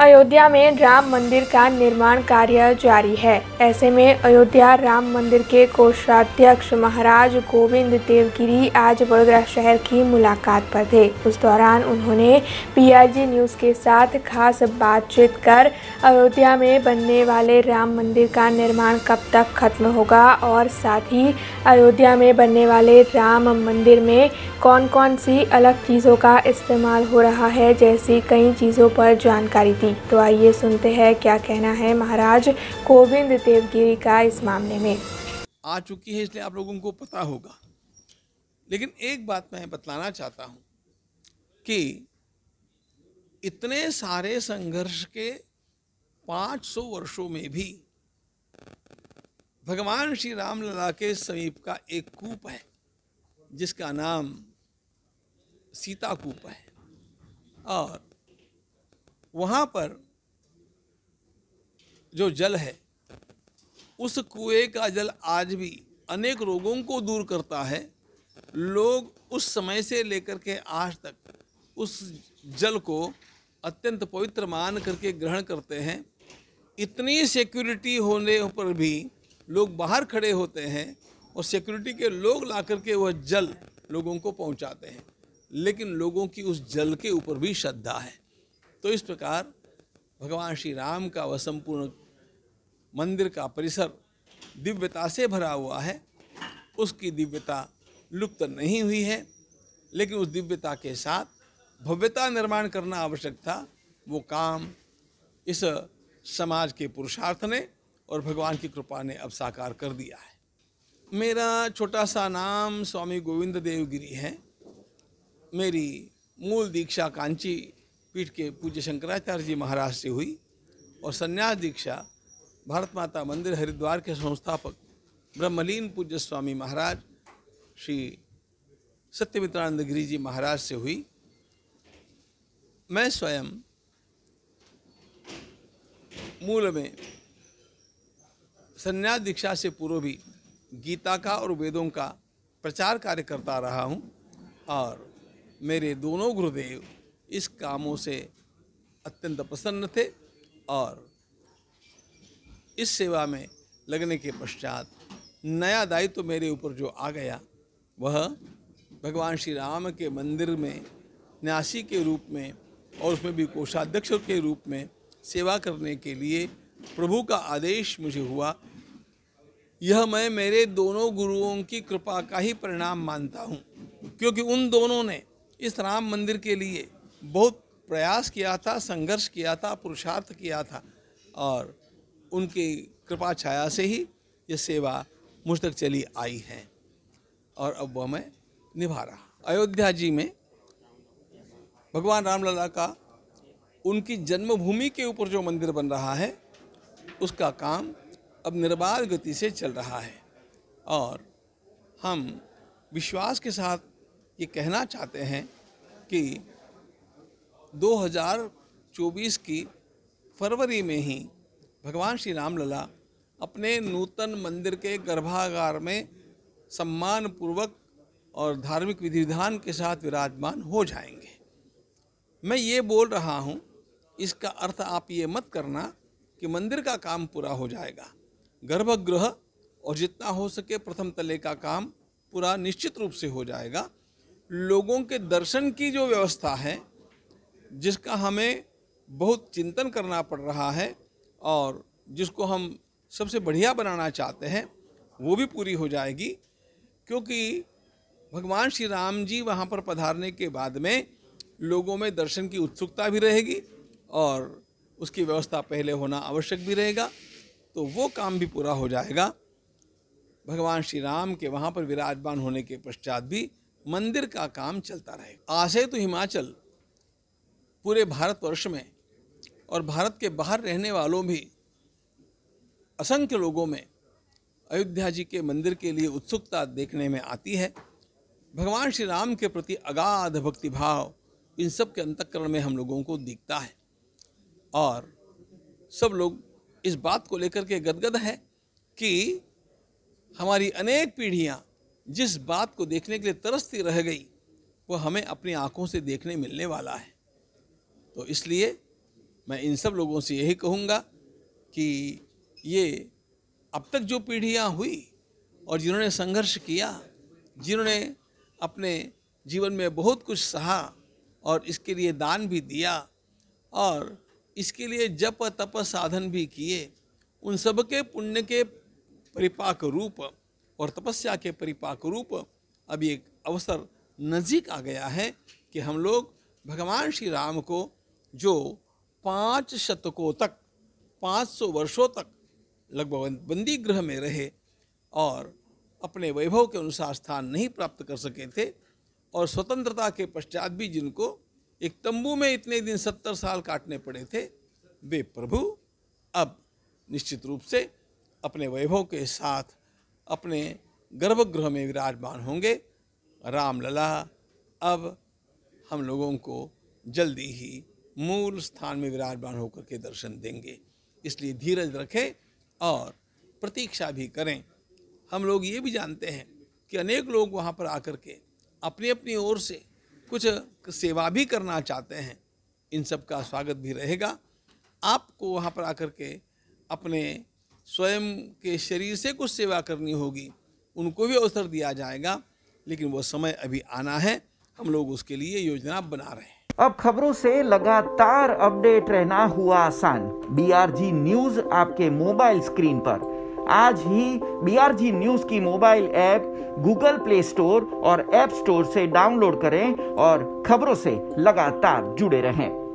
अयोध्या में राम मंदिर का निर्माण कार्य जारी है ऐसे में अयोध्या राम मंदिर के कोषाध्यक्ष महाराज गोविंद देवगिरी आज वडोदरा शहर की मुलाकात पर थे उस दौरान उन्होंने पीआरजी न्यूज के साथ खास बातचीत कर अयोध्या में बनने वाले राम मंदिर का निर्माण कब तक खत्म होगा और साथ ही अयोध्या में बनने वाले राम मंदिर में कौन कौन सी अलग चीज़ों का इस्तेमाल हो रहा है जैसी कई चीज़ों पर जानकारी दी थी तो आइए सुनते हैं क्या कहना है महाराज गोविंद देवगिरी का इस मामले में आ चुकी है इसलिए आप लोगों को पता होगा लेकिन एक बात मैं बतलाना चाहता हूँ कि इतने सारे संघर्ष के 500 वर्षों में भी भगवान श्री राम लला के समीप का एक कूप है जिसका नाम सीता कूप है और वहाँ पर जो जल है उस कुएं का जल आज भी अनेक रोगों को दूर करता है लोग उस समय से लेकर के आज तक उस जल को अत्यंत पवित्र मान करके ग्रहण करते हैं इतनी सिक्योरिटी होने पर भी लोग बाहर खड़े होते हैं और सिक्योरिटी के लोग ला करके वह जल लोगों को पहुंचाते हैं लेकिन लोगों की उस जल के ऊपर भी श्रद्धा है तो इस प्रकार भगवान श्री राम का वह संपूर्ण मंदिर का परिसर दिव्यता से भरा हुआ है उसकी दिव्यता लुप्त नहीं हुई है लेकिन उस दिव्यता के साथ भव्यता निर्माण करना आवश्यक था वो काम इस समाज के पुरुषार्थ ने और भगवान की कृपा ने अब साकार कर दिया है मेरा छोटा सा नाम स्वामी गोविंद देवगिरी है मेरी मूल दीक्षा कांची पीठ के पूज्य शंकराचार्य जी महाराज से हुई और संन्यास दीक्षा भारत माता मंदिर हरिद्वार के संस्थापक ब्रह्मलीन पूज्य स्वामी महाराज श्री सत्यमित्रानंद गिरी जी महाराज से हुई मैं स्वयं मूल में संन्यास दीक्षा से पूर्व भी गीता का और वेदों का प्रचार कार्य करता रहा हूँ और मेरे दोनों गुरुदेव इस कामों से अत्यंत प्रसन्न थे और इस सेवा में लगने के पश्चात नया दायित्व तो मेरे ऊपर जो आ गया वह भगवान श्री राम के मंदिर में न्यासी के रूप में और उसमें भी कोषाध्यक्ष के रूप में सेवा करने के लिए प्रभु का आदेश मुझे हुआ यह मैं मेरे दोनों गुरुओं की कृपा का ही परिणाम मानता हूँ क्योंकि उन दोनों ने इस राम मंदिर के लिए बहुत प्रयास किया था संघर्ष किया था पुरुषार्थ किया था और उनकी कृपा छाया से ही ये सेवा मुझ तक चली आई है और अब वह मैं निभा रहा अयोध्या जी में भगवान रामलला का उनकी जन्मभूमि के ऊपर जो मंदिर बन रहा है उसका काम अब निर्बाध गति से चल रहा है और हम विश्वास के साथ ये कहना चाहते हैं कि 2024 की फरवरी में ही भगवान श्री रामलला अपने नूतन मंदिर के गर्भागार में सम्मानपूर्वक और धार्मिक विधि विधान के साथ विराजमान हो जाएंगे मैं ये बोल रहा हूँ इसका अर्थ आप ये मत करना कि मंदिर का काम पूरा हो जाएगा गर्भगृह और जितना हो सके प्रथम तले का काम पूरा निश्चित रूप से हो जाएगा लोगों के दर्शन की जो व्यवस्था है जिसका हमें बहुत चिंतन करना पड़ रहा है और जिसको हम सबसे बढ़िया बनाना चाहते हैं वो भी पूरी हो जाएगी क्योंकि भगवान श्री राम जी वहाँ पर पधारने के बाद में लोगों में दर्शन की उत्सुकता भी रहेगी और उसकी व्यवस्था पहले होना आवश्यक भी रहेगा तो वो काम भी पूरा हो जाएगा भगवान श्री राम के वहाँ पर विराजमान होने के पश्चात भी मंदिर का काम चलता रहेगा आशे तो हिमाचल पूरे भारतवर्ष में और भारत के बाहर रहने वालों भी असंख्य लोगों में अयोध्या जी के मंदिर के लिए उत्सुकता देखने में आती है भगवान श्री राम के प्रति अगाध भक्तिभाव इन सब के अंतकरण में हम लोगों को दिखता है और सब लोग इस बात को लेकर के गदगद है कि हमारी अनेक पीढ़ियाँ जिस बात को देखने के लिए तरसती रह गई वो हमें अपनी आँखों से देखने मिलने वाला है तो इसलिए मैं इन सब लोगों से यही कहूँगा कि ये अब तक जो पीढ़ियाँ हुई और जिन्होंने संघर्ष किया जिन्होंने अपने जीवन में बहुत कुछ सहा और इसके लिए दान भी दिया और इसके लिए जप तप साधन भी किए उन सब के पुण्य के परिपाक रूप और तपस्या के परिपाक रूप अब एक अवसर नज़दीक आ गया है कि हम लोग भगवान श्री राम को जो पाँच शतकों तक पाँच सौ वर्षों तक लगभग बंदी गृह में रहे और अपने वैभव के अनुसार स्थान नहीं प्राप्त कर सके थे और स्वतंत्रता के पश्चात भी जिनको एक तंबू में इतने दिन सत्तर साल काटने पड़े थे वे प्रभु अब निश्चित रूप से अपने वैभव के साथ अपने गर्भगृह में विराजमान होंगे रामलला अब हम लोगों को जल्दी ही मूल स्थान में विराजमान होकर के दर्शन देंगे इसलिए धीरज रखें और प्रतीक्षा भी करें हम लोग ये भी जानते हैं कि अनेक लोग वहाँ पर आकर के अपनी अपनी ओर से कुछ सेवा भी करना चाहते हैं इन सब का स्वागत भी रहेगा आपको वहाँ पर आकर के अपने स्वयं के शरीर से कुछ सेवा करनी होगी उनको भी अवसर दिया जाएगा लेकिन वो समय अभी आना है हम लोग उसके लिए योजना बना रहे हैं अब खबरों से लगातार अपडेट रहना हुआ आसान बीआरजी न्यूज आपके मोबाइल स्क्रीन पर आज ही बीआरजी न्यूज की mobile app Google Play Store और ऐप स्टोर से डाउनलोड करें और खबरों से लगातार जुड़े रहें